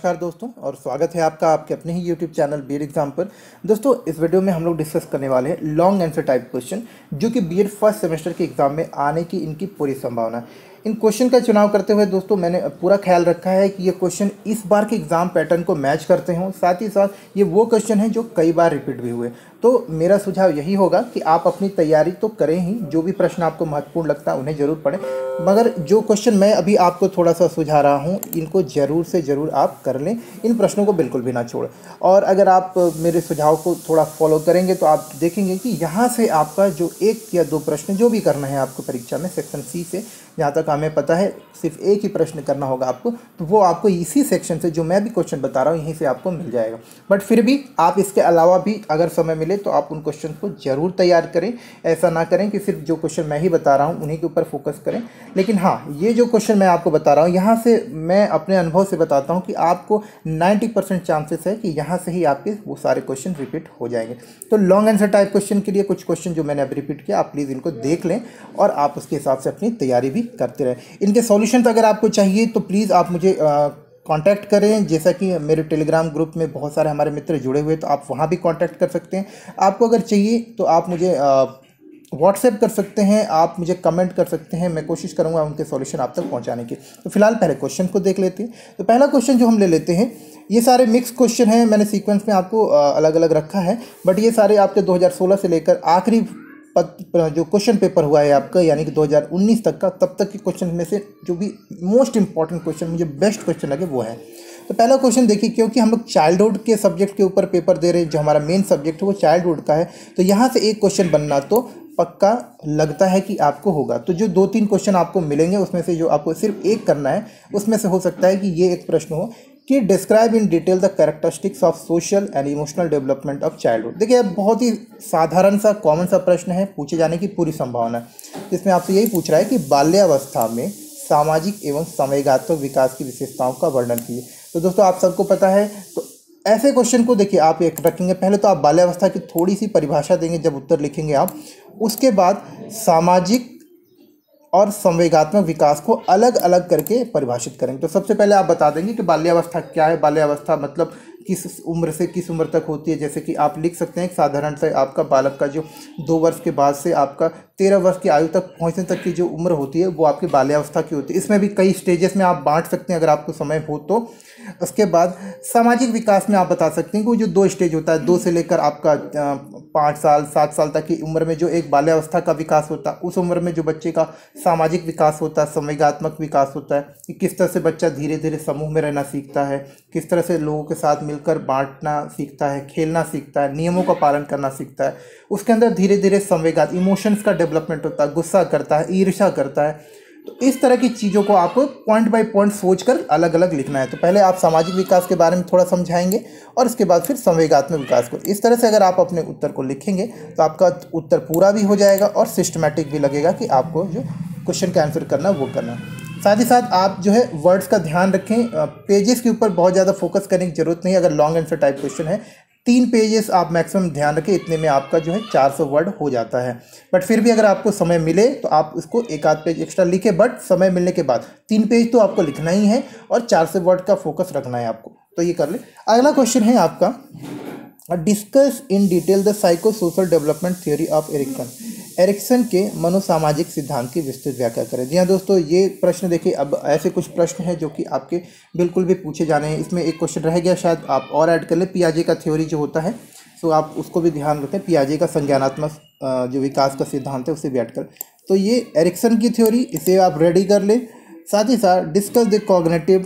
नमस्कार दोस्तों और स्वागत है आपका आपके अपने ही YouTube चैनल बी एग्जाम पर दोस्तों इस वीडियो में हम लोग डिस्कस करने वाले हैं लॉन्ग आंसर टाइप क्वेश्चन जो कि बी फर्स्ट सेमेस्टर के एग्ज़ाम में आने की इनकी पूरी संभावना है इन क्वेश्चन का चुनाव करते हुए दोस्तों मैंने पूरा ख्याल रखा है कि ये क्वेश्चन इस बार के एग्ज़ाम पैटर्न को मैच करते हों साथ ही साथ ये वो क्वेश्चन है जो कई बार रिपीट भी हुए तो मेरा सुझाव यही होगा कि आप अपनी तैयारी तो करें ही जो भी प्रश्न आपको महत्वपूर्ण लगता है उन्हें जरूर पढ़ें मगर जो क्वेश्चन मैं अभी आपको थोड़ा सा सुझा रहा हूँ इनको ज़रूर से ज़रूर आप कर लें इन प्रश्नों को बिल्कुल भी ना छोड़ और अगर आप मेरे सुझाव को थोड़ा फॉलो करेंगे तो आप देखेंगे कि यहाँ से आपका जो एक या दो प्रश्न जो भी करना है आपको परीक्षा में सेक्शन सी से जहाँ तक हमें पता है सिर्फ एक ही प्रश्न करना होगा आपको तो वो आपको इसी सेक्शन से जो मैं भी क्वेश्चन बता रहा हूँ यहीं से आपको मिल जाएगा बट फिर भी आप इसके अलावा भी अगर समय मिले तो आप उन क्वेश्चन को ज़रूर तैयार करें ऐसा ना करें कि सिर्फ जो क्वेश्चन मैं ही बता रहा हूँ उन्हीं के ऊपर फोकस करें लेकिन हाँ ये जो क्वेश्चन मैं आपको बता रहा हूँ यहाँ से मैं अपने अनुभव से बताता हूँ कि आपको नाइन्टी परसेंट चांसेस है कि यहाँ से ही आपके वो सारे क्वेश्चन रिपीट हो जाएंगे तो लॉन्ग आंसर टाइप क्वेश्चन के लिए कुछ क्वेश्चन जो मैंने अब रिपीट किया आप प्लीज़ इनको देख लें और आप उसके हिसाब से अपनी तैयारी भी भी करते रहे इनके सॉल्यूशन तो अगर आपको चाहिए तो प्लीज़ आप मुझे कांटेक्ट करें जैसा कि मेरे टेलीग्राम ग्रुप में बहुत सारे हमारे मित्र जुड़े हुए तो आप वहाँ भी कांटेक्ट कर सकते हैं आपको अगर चाहिए तो आप मुझे व्हाट्सएप कर सकते हैं आप मुझे कमेंट कर सकते हैं मैं कोशिश करूँगा उनके सॉल्यूशन आप तक पहुँचाने की तो फिलहाल पहले क्वेश्चन को देख लेते हैं तो पहला क्वेश्चन जो हम ले लेते हैं ये सारे मिक्स क्वेश्चन हैं मैंने सीक्वेंस में आपको अलग अलग रखा है बट ये सारे आपके 2016 से लेकर आखिरी पत्र जो क्वेश्चन पेपर हुआ है आपका यानी कि 2019 तक का तब तक के क्वेश्चन में से जो भी मोस्ट इंपॉर्टेंट क्वेश्चन मुझे बेस्ट क्वेश्चन लगे वो है तो पहला क्वेश्चन देखिए क्योंकि हम लोग चाइल्डहुड के सब्जेक्ट के ऊपर पेपर दे रहे हैं जो हमारा मेन सब्जेक्ट है वो चाइल्डहुड का है तो यहाँ से एक क्वेश्चन बनना तो पक्का लगता है कि आपको होगा तो जो दो तीन क्वेश्चन आपको मिलेंगे उसमें से जो आपको सिर्फ एक करना है उसमें से हो सकता है कि ये एक प्रश्न हो कि describe in detail the characteristics of social and emotional development of childhood देखिए बहुत ही साधारण सा कॉमन सा प्रश्न है पूछे जाने की पूरी संभावना है जिसमें आपसे यही पूछ रहा है कि बाल्यावस्था में सामाजिक एवं संवेगात्मक विकास की विशेषताओं का वर्णन कीजिए तो दोस्तों आप सबको पता है तो ऐसे क्वेश्चन को देखिए आप एक रखेंगे पहले तो आप बाल्यावस्था की थोड़ी सी परिभाषा देंगे जब उत्तर लिखेंगे आप उसके बाद सामाजिक और संवेगात्मक विकास को अलग अलग करके परिभाषित करेंगे तो सबसे पहले आप बता देंगे कि बाल्यावस्था क्या है बाल्यावस्था मतलब किस उम्र से किस उम्र तक होती है जैसे कि आप लिख सकते हैं साधारण से आपका बालक का जो दो वर्ष के बाद से आपका तेरह वर्ष की आयु तक पहुँचने तक की जो उम्र होती है वो आपकी बाल्यावस्था की होती है इसमें भी कई स्टेजेस में आप बांट सकते हैं अगर आपको समय हो तो उसके बाद सामाजिक विकास में आप बता सकते हैं कि वो जो दो स्टेज होता है दो से लेकर आपका पाँच साल सात साल तक की उम्र में जो एक बाल्यावस्था का विकास होता है उस उम्र में जो बच्चे का सामाजिक विकास होता है संवेगात्मक विकास होता है कि किस तरह से बच्चा धीरे धीरे समूह में रहना सीखता है किस तरह से लोगों के साथ मिलकर बांटना सीखता है खेलना सीखता है नियमों का पालन करना सीखता है उसके अंदर धीरे धीरे संवेगात इमोशंस का डेवलपमेंट होता है गुस्सा करता है ईर्षा करता है तो इस तरह की चीज़ों को आपको पॉइंट बाय पॉइंट सोच कर अलग अलग लिखना है तो पहले आप सामाजिक विकास के बारे में थोड़ा समझाएंगे और इसके बाद फिर संवेगात्मक विकास को इस तरह से अगर आप अपने उत्तर को लिखेंगे तो आपका उत्तर पूरा भी हो जाएगा और सिस्टमेटिक भी लगेगा कि आपको जो क्वेश्चन का आंसर करना वो करना है साथ ही साथ आप जो है वर्ड्स का ध्यान रखें पेजेस के ऊपर बहुत ज़्यादा फोकस करने की ज़रूरत नहीं अगर लॉन्ग आंसर टाइप क्वेश्चन है तीन पेजेस आप मैक्सिमम ध्यान रखें इतने में आपका जो है 400 वर्ड हो जाता है बट फिर भी अगर आपको समय मिले तो आप उसको एक आध पेज एक्स्ट्रा लिखें बट समय मिलने के बाद तीन पेज तो आपको लिखना ही है और 400 वर्ड का फोकस रखना है आपको तो ये कर ले अगला क्वेश्चन है आपका discuss in detail the psycho social development theory of Erikson Erikson के मनोसामाजिक सिद्धांत की विस्तृत व्याख्या करें जी हाँ दोस्तों ये प्रश्न देखिए अब ऐसे कुछ प्रश्न हैं जो कि आपके बिल्कुल भी पूछे जाने हैं इसमें एक क्वेश्चन रह गया शायद आप और ऐड कर लें पियाजे का थ्योरी जो होता है सो तो आप उसको भी ध्यान रखें पियाजे का संज्ञानात्मक जो विकास का सिद्धांत है उसे भी ऐड कर तो ये एरिक्सन की थ्योरी इसे आप रेडी कर लें साथ ही साथ discuss the cognitive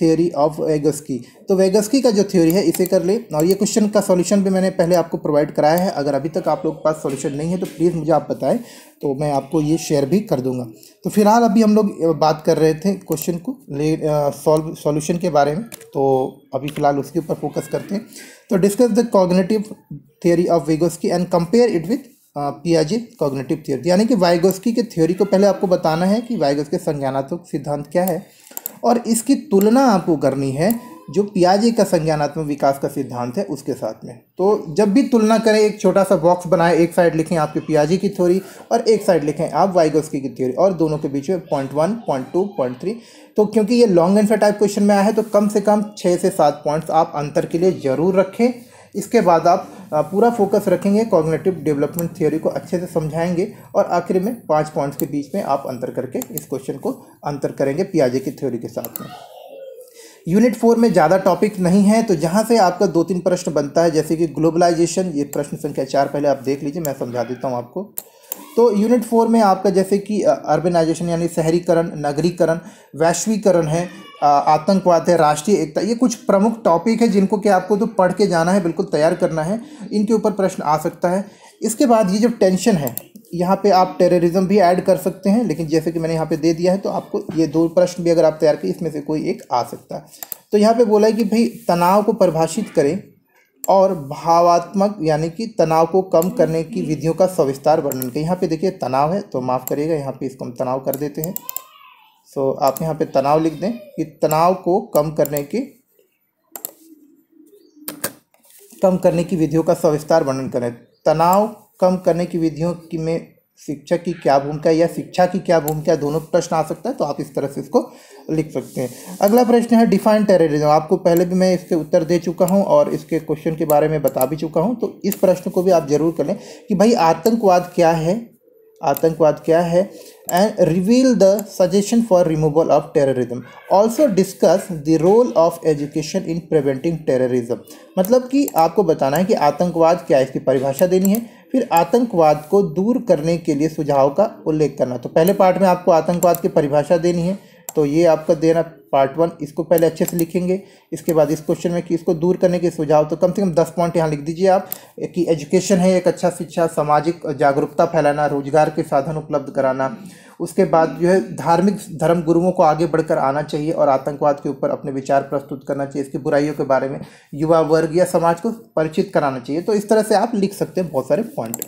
theory of Vygotsky तो वेगस्की का जो थ्योरी है इसे कर ले और ये क्वेश्चन का सॉल्यूशन भी मैंने पहले आपको प्रोवाइड कराया है अगर अभी तक आप लोग के पास सॉल्यूशन नहीं है तो प्लीज़ मुझे आप बताएं तो मैं आपको ये शेयर भी कर दूंगा तो फिलहाल अभी हम लोग बात कर रहे थे क्वेश्चन को ले सॉल्व सॉल्यूशन के बारे में तो अभी फ़िलहाल उसके ऊपर फोकस करते हैं तो discuss the cognitive theory of Vygotsky and compare it with पियाजे कॉग्नेटिव थ्योरी यानी कि वाइगोस्की के थ्योरी को पहले आपको बताना है कि वाइगोस्की संज्ञानात्मक सिद्धांत क्या है और इसकी तुलना आपको करनी है जो पियाजे का संज्ञानात्मक विकास का सिद्धांत है उसके साथ में तो जब भी तुलना करें एक छोटा सा बॉक्स बनाएं एक साइड लिखें आपके पियाजे की थ्योरी और एक साइड लिखें आप वाइगोस्की की थ्योरी और दोनों के बीच में point one point two point three तो क्योंकि ये लॉन्ग एंसर टाइप क्वेश्चन में आया है तो कम से कम छः से सात पॉइंट्स आप अंतर के लिए ज़रूर रखें इसके बाद आप पूरा फोकस रखेंगे कॉग्नेटिव डेवलपमेंट थ्योरी को अच्छे से समझाएंगे और आखिर में पाँच पॉइंट्स के बीच में आप अंतर करके इस क्वेश्चन को अंतर करेंगे पियाजे की थ्योरी के साथ में यूनिट फोर में ज़्यादा टॉपिक नहीं है तो जहाँ से आपका दो तीन प्रश्न बनता है जैसे कि ग्लोबलाइजेशन ये प्रश्न संख्या चार पहले आप देख लीजिए मैं समझा देता हूँ आपको तो यूनिट फोर में आपका जैसे कि अर्बनाइजेशन यानी शहरीकरण नगरीकरण वैश्वीकरण है आतंकवाद है राष्ट्रीय एकता ये कुछ प्रमुख टॉपिक है जिनको कि आपको तो पढ़ के जाना है बिल्कुल तैयार करना है इनके ऊपर प्रश्न आ सकता है इसके बाद ये जो टेंशन है यहाँ पे आप टेररिज्म भी ऐड कर सकते हैं लेकिन जैसे कि मैंने यहाँ पे दे दिया है तो आपको ये दो प्रश्न भी अगर आप तैयार करें इसमें से कोई एक आ सकता है तो यहाँ पे बोला है कि भाई तनाव को परिभाषित करें और भावात्मक यानी कि तनाव को कम करने की विधियों का सविस्तार वर्णन किया यहाँ पे देखिए तनाव है तो माफ़ करिएगा यहाँ पे इसको हम तनाव कर देते हैं सो आप यहाँ पे तनाव लिख दें कि तनाव को कम करने की कम करने की विधियों का सविस्तार वर्णन करें तनाव कम करने की विधियों की में शिक्षक की क्या भूमिका या शिक्षा की क्या भूमिका दोनों प्रश्न आ सकता है तो आप इस तरह से इसको लिख सकते हैं अगला प्रश्न है डिफाइन टेररिज्म आपको पहले भी मैं इसके उत्तर दे चुका हूं और इसके क्वेश्चन के बारे में बता भी चुका हूं तो इस प्रश्न को भी आप जरूर करें कि भाई आतंकवाद क्या है आतंकवाद क्या है and reveal the suggestion for removal of terrorism also discuss the role of education in preventing terrorism मतलब कि आपको बताना है कि आतंकवाद क्या है इसकी परिभाषा देनी है फिर आतंकवाद को दूर करने के लिए सुझाव का उल्लेख करना तो पहले पार्ट में आपको आतंकवाद की परिभाषा देनी है तो ये आपका देना पार्ट वन इसको पहले अच्छे से लिखेंगे इसके बाद इस क्वेश्चन में कि इसको दूर करने के सुझाव तो कम से कम दस पॉइंट यहाँ लिख दीजिए आप कि एजुकेशन है एक अच्छा शिक्षा सामाजिक जागरूकता फैलाना रोजगार के साधन उपलब्ध कराना उसके बाद जो है धार्मिक धर्म गुरुओं को आगे बढ़कर आना चाहिए और आतंकवाद के ऊपर अपने विचार प्रस्तुत करना चाहिए इसकी बुराइयों के बारे में युवा वर्ग या समाज को परिचित कराना चाहिए तो इस तरह से आप लिख सकते हैं बहुत सारे पॉइंट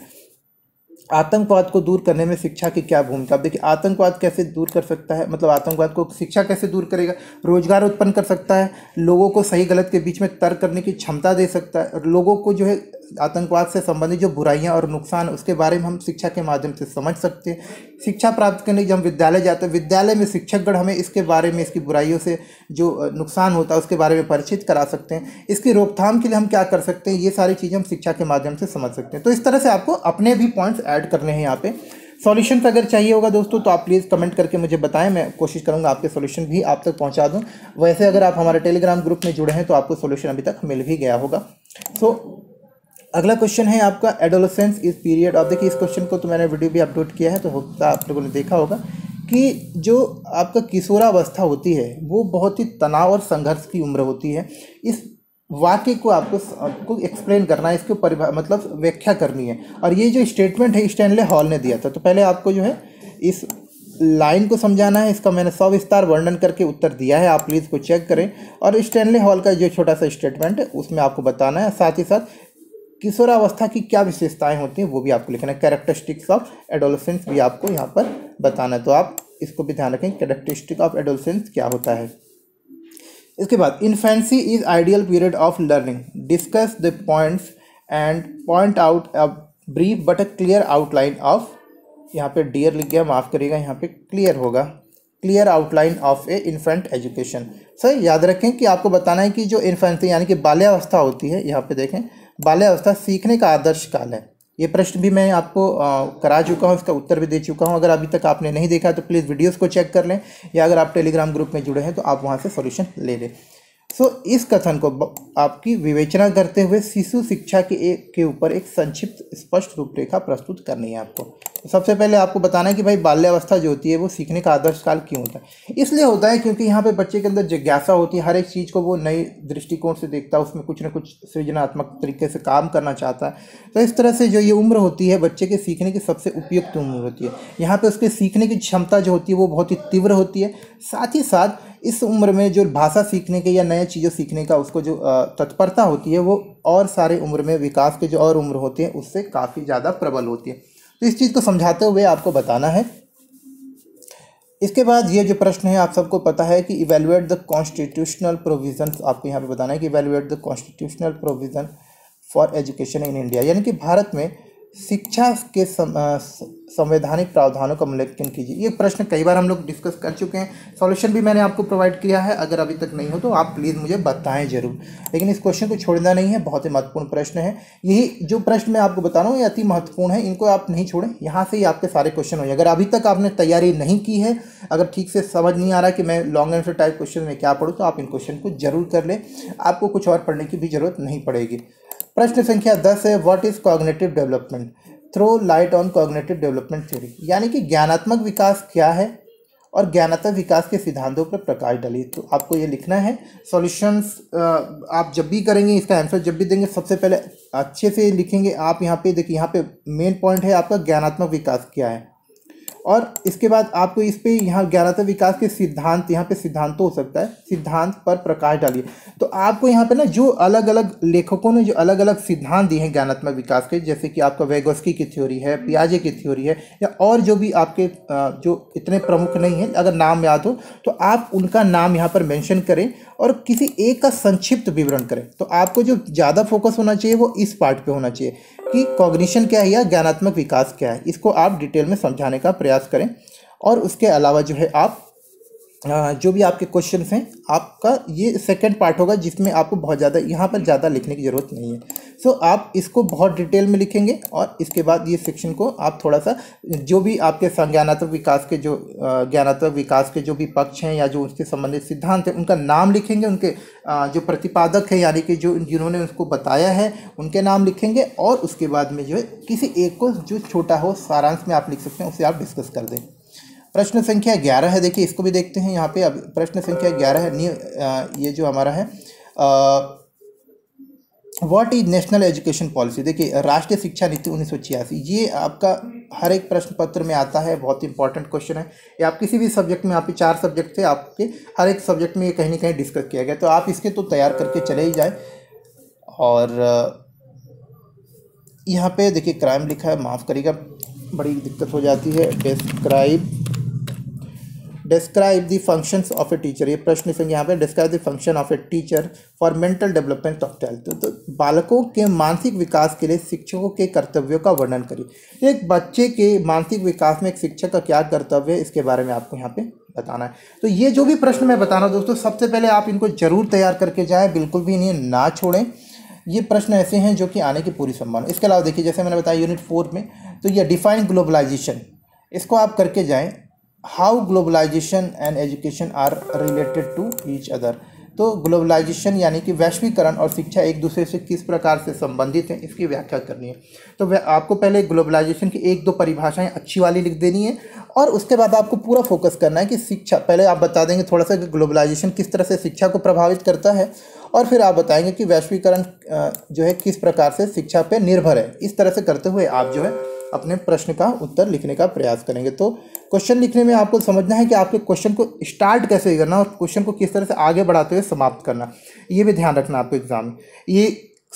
आतंकवाद को दूर करने में शिक्षा की क्या भूमिका अब देखिए आतंकवाद कैसे दूर कर सकता है मतलब आतंकवाद को शिक्षा कैसे दूर करेगा रोजगार उत्पन्न कर सकता है लोगों को सही गलत के बीच में तर्क करने की क्षमता दे सकता है और लोगों को जो है आतंकवाद से संबंधित जो बुराइयां और नुकसान उसके बारे में हम शिक्षा के माध्यम से समझ सकते हैं शिक्षा प्राप्त करने जब हम विद्यालय जाते हैं विद्यालय में शिक्षकगण हमें इसके बारे में इसकी बुराइयों से जो नुकसान होता है उसके बारे में परिचित करा सकते हैं इसकी रोकथाम के लिए हम क्या कर सकते हैं ये सारी चीज़ें हम शिक्षा के माध्यम से समझ सकते हैं तो इस तरह से आपको अपने भी पॉइंट्स ऐड करने हैं यहाँ पर सॉल्यूशन अगर चाहिए होगा दोस्तों तो आप प्लीज़ कमेंट करके मुझे बताएं मैं कोशिश करूंगा आपके सॉल्यूशन भी आप तक पहुंचा दूं वैसे अगर आप हमारे टेलीग्राम ग्रुप में जुड़े हैं तो आपको सॉल्यूशन अभी तक मिल भी गया होगा सो so, अगला क्वेश्चन है आपका एडोलसेंस इज पीरियड ऑफ देखिए इस क्वेश्चन को तो मैंने वीडियो भी अपलोड किया है तो होता आप लोगों ने देखा होगा कि जो आपका किशोरावस्था होती है वो बहुत ही तनाव और संघर्ष की उम्र होती है इस वाक्य को आपको आपको एक्सप्लेन करना है इसको परिभा मतलब व्याख्या करनी है और ये जो स्टेटमेंट है स्टैनले हॉल ने दिया था तो पहले आपको जो है इस लाइन को समझाना है इसका मैंने सौ विस्तार वर्णन करके उत्तर दिया है आप प्लीज़ को चेक करें और स्टैनले हॉल का जो छोटा सा स्टेटमेंट है उसमें आपको बताना है साथ ही साथ किशोरावस्था की क्या विशेषताएं होती हैं वो भी आपको लिखना है कैरेक्टरिस्टिक्स ऑफ एडोलसेंस भी आपको यहाँ पर बताना है तो आप इसको भी ध्यान रखें कैरेक्टरिस्टिक ऑफ एडोलसेंस क्या होता है इसके बाद infancy is ideal period of learning discuss the points and point out a brief but a clear outline of यहाँ पे डियर लिख गया माफ़ करिएगा यहाँ पे क्लियर होगा clear outline of a infant education sir याद रखें कि आपको बताना है कि जो इन्फेंसी यानी कि बाल्यावस्था होती है यहाँ पे देखें बाल्यावस्था सीखने का आदर्श काल है ये प्रश्न भी मैं आपको आ, करा चुका हूँ इसका उत्तर भी दे चुका हूँ अगर अभी तक आपने नहीं देखा तो प्लीज़ वीडियोस को चेक कर लें या अगर आप टेलीग्राम ग्रुप में जुड़े हैं तो आप वहाँ से सॉल्यूशन ले लें सो इस कथन को आपकी विवेचना करते हुए शिशु शिक्षा के एक के ऊपर एक संक्षिप्त स्पष्ट रूपरेखा प्रस्तुत करनी है आपको सबसे पहले आपको बताना है कि भाई बाल्यावस्था जो होती है वो सीखने का आदर्श काल क्यों होता है इसलिए होता है क्योंकि यहाँ पे बच्चे के अंदर जिज्ञासा होती है हर एक चीज़ को वो नए दृष्टिकोण से देखता है उसमें कुछ ना कुछ सृजनात्मक तरीके से काम करना चाहता है तो इस तरह से जो ये उम्र होती है बच्चे के सीखने की सबसे उपयुक्त उम्र होती है यहाँ पर उसके सीखने की क्षमता जो होती है वो बहुत ही तीव्र होती है साथ ही साथ इस उम्र में जो भाषा सीखने के या नए चीज़ें सीखने का उसको जो तत्परता होती है वो और सारे उम्र में विकास के जो और उम्र होते हैं उससे काफ़ी ज़्यादा प्रबल होती है तो इस चीज़ को समझाते हुए आपको बताना है इसके बाद ये जो प्रश्न है आप सबको पता है कि इवेलुएट द कॉन्स्टिट्यूशनल प्रोविज़न आपको यहाँ पे बताना है कि evaluate the constitutional provision for education in India यानी कि भारत में शिक्षा के संवैधानिक प्रावधानों का मूल्यांकन कीजिए ये प्रश्न कई बार हम लोग डिस्कस कर चुके हैं सॉल्यूशन भी मैंने आपको प्रोवाइड किया है अगर अभी तक नहीं हो तो आप प्लीज़ मुझे बताएं जरूर लेकिन इस क्वेश्चन को छोड़ना नहीं है बहुत ही महत्वपूर्ण प्रश्न है यही जो प्रश्न मैं आपको बता रहा हूँ ये अति महत्वपूर्ण है इनको आप नहीं छोड़ें यहाँ से ही आपके सारे क्वेश्चन होंगे अगर अभी तक आपने तैयारी नहीं की है अगर ठीक से समझ नहीं आ रहा कि मैं लॉन्ग आंसर टाइप क्वेश्चन में क्या पढ़ूँ तो आप इन क्वेश्चन को जरूर कर लें आपको कुछ और पढ़ने की भी ज़रूरत नहीं पड़ेगी प्रश्न संख्या दस है what is cognitive development throw light on cognitive development theory यानी कि ज्ञानात्मक विकास क्या है और ज्ञानात्मक विकास के सिद्धांतों पर प्रकाश डालिए तो आपको ये लिखना है सॉल्यूशंस आप जब भी करेंगे इसका आंसर जब भी देंगे सबसे पहले अच्छे से लिखेंगे आप यहाँ पे देखिए यहाँ पे मेन पॉइंट है आपका ज्ञानात्मक विकास क्या है और इसके बाद आपको इस पर यहाँ ग्यारहतः विकास के सिद्धांत यहाँ पे सिद्धांत हो सकता है सिद्धांत पर प्रकाश डालिए तो आपको यहाँ पे ना जो अलग अलग लेखकों ने जो अलग अलग सिद्धांत दिए हैं ज्ञानात्मक विकास के जैसे कि आपका वेगोस्की की थ्योरी है पियाजे की थ्योरी है या और जो भी आपके जो इतने प्रमुख नहीं हैं अगर नाम याद हो तो आप उनका नाम यहाँ पर मैंशन करें और किसी एक का संक्षिप्त विवरण करें तो आपको जो ज़्यादा फोकस होना चाहिए वो इस पार्ट पर होना चाहिए कि कॉग्निशन क्या है या ज्ञानात्मक विकास क्या है इसको आप डिटेल में समझाने का प्रयास प्रयास करें और उसके अलावा जो है आप जो भी आपके क्वेश्चन हैं आपका ये सेकेंड पार्ट होगा जिसमें आपको बहुत ज़्यादा यहाँ पर ज़्यादा लिखने की ज़रूरत नहीं है सो so, आप इसको बहुत डिटेल में लिखेंगे और इसके बाद ये सेक्शन को आप थोड़ा सा जो भी आपके संज्ञानात्मक विकास के जो ज्ञानात्मक विकास के जो भी पक्ष हैं या जो उसके संबंधित सिद्धांत हैं उनका नाम लिखेंगे उनके जो प्रतिपादक हैं यानी कि जो जिन्होंने उसको बताया है उनके नाम लिखेंगे और उसके बाद में जो है किसी एक को जो छोटा हो सारांश में आप लिख सकते हैं उसे आप डिस्कस कर दें प्रश्न संख्या ग्यारह है देखिए इसको भी देखते हैं यहाँ पे अब प्रश्न संख्या ग्यारह है न्यू ये जो हमारा है what is national education policy देखिए राष्ट्रीय शिक्षा नीति उन्नीस ये आपका हर एक प्रश्न पत्र में आता है बहुत इंपॉर्टेंट क्वेश्चन है या आप किसी भी सब्जेक्ट में आप चार सब्जेक्ट थे आपके हर एक सब्जेक्ट में ये कहीं ना कहीं डिस्कस किया गया तो आप इसके तो तैयार करके चले ही जाए और यहाँ पे देखिए क्राइम लिखा है माफ़ करिएगा बड़ी दिक्कत हो जाती है describe describe the functions of a teacher ये प्रश्न संख्या यहाँ पे describe the function of a teacher for mental development of child तो बालकों के मानसिक विकास के लिए शिक्षकों के कर्तव्यों का वर्णन करिए एक बच्चे के मानसिक विकास में एक शिक्षक का क्या कर्तव्य है इसके बारे में आपको यहाँ पे बताना है तो ये जो भी प्रश्न मैं बता रहा हूँ दोस्तों सबसे पहले आप इनको जरूर तैयार करके जाएँ बिल्कुल भी इन्हें ना छोड़ें ये प्रश्न ऐसे हैं जो कि आने की पूरी संभावना इसके अलावा देखिए जैसे मैंने बताया यूनिट फोर में तो ये डिफाइन ग्लोबलाइजेशन इसको आप करके जाएँ how globalization and education are related to each other तो ग्लोबलाइजेशन यानी कि वैश्वीकरण और शिक्षा एक दूसरे से किस प्रकार से संबंधित हैं इसकी व्याख्या करनी है तो वह आपको पहले ग्लोबलाइजेशन की एक दो परिभाषाएं अच्छी वाली लिख देनी है और उसके बाद आपको पूरा फोकस करना है कि शिक्षा पहले आप बता देंगे थोड़ा सा कि ग्लोबलाइजेशन किस तरह से शिक्षा को प्रभावित करता है और फिर आप बताएंगे कि वैश्वीकरण जो है किस प्रकार से शिक्षा पर निर्भर है इस तरह से करते हुए आप जो है अपने प्रश्न का उत्तर लिखने का प्रयास करेंगे तो क्वेश्चन लिखने में आपको समझना है कि आपके क्वेश्चन को स्टार्ट कैसे करना और क्वेश्चन को किस तरह से आगे बढ़ाते हुए समाप्त करना ये भी ध्यान रखना आपको एग्जाम में ये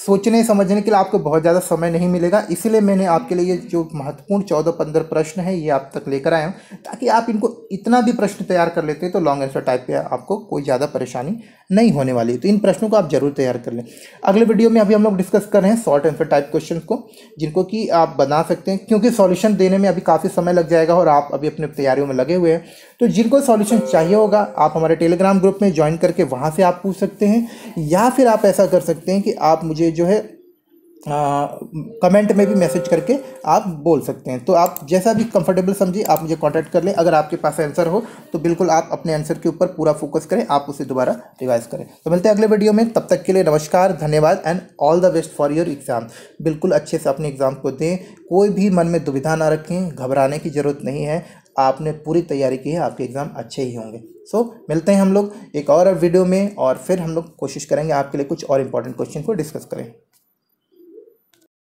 सोचने समझने के लिए आपको बहुत ज़्यादा समय नहीं मिलेगा इसलिए मैंने आपके लिए जो महत्वपूर्ण चौदह पंद्रह प्रश्न है ये आप तक लेकर आया हूँ ताकि आप इनको इतना भी प्रश्न तैयार कर लेते हैं तो लॉन्ग आंसर टाइप पे आपको कोई ज़्यादा परेशानी नहीं होने वाली तो इन प्रश्नों को आप जरूर तैयार कर लें अगले वीडियो में अभी हम लोग डिस्कस कर रहे हैं शॉर्ट आंसर टाइप क्वेश्चन को जिनको कि आप बना सकते हैं क्योंकि सॉल्यूशन देने में अभी काफ़ी समय लग जाएगा और आप अभी अपनी तैयारियों में लगे हुए हैं तो जिनको सॉल्यूशन चाहिए होगा आप हमारे टेलीग्राम ग्रुप में ज्वाइन करके वहाँ से आप पूछ सकते हैं या फिर आप ऐसा कर सकते हैं कि आप मुझे जो है कमेंट में भी मैसेज करके आप बोल सकते हैं तो आप जैसा भी कंफर्टेबल समझिए आप मुझे कांटेक्ट कर लें अगर आपके पास आंसर हो तो बिल्कुल आप अपने आंसर के ऊपर पूरा फोकस करें आप उसे दोबारा रिवाइज करें तो मिलते हैं अगले वीडियो में तब तक के लिए नमस्कार धन्यवाद and all the best for your exam बिल्कुल अच्छे से अपने एग्ज़ाम को दें कोई भी मन में दुविधा ना रखें घबराने की ज़रूरत नहीं है आपने पूरी तैयारी की है आपके एग्ज़ाम अच्छे ही होंगे सो so, मिलते हैं हम लोग एक और वीडियो में और फिर हम लोग कोशिश करेंगे आपके लिए कुछ और इंपॉर्टेंट क्वेश्चन को डिस्कस करें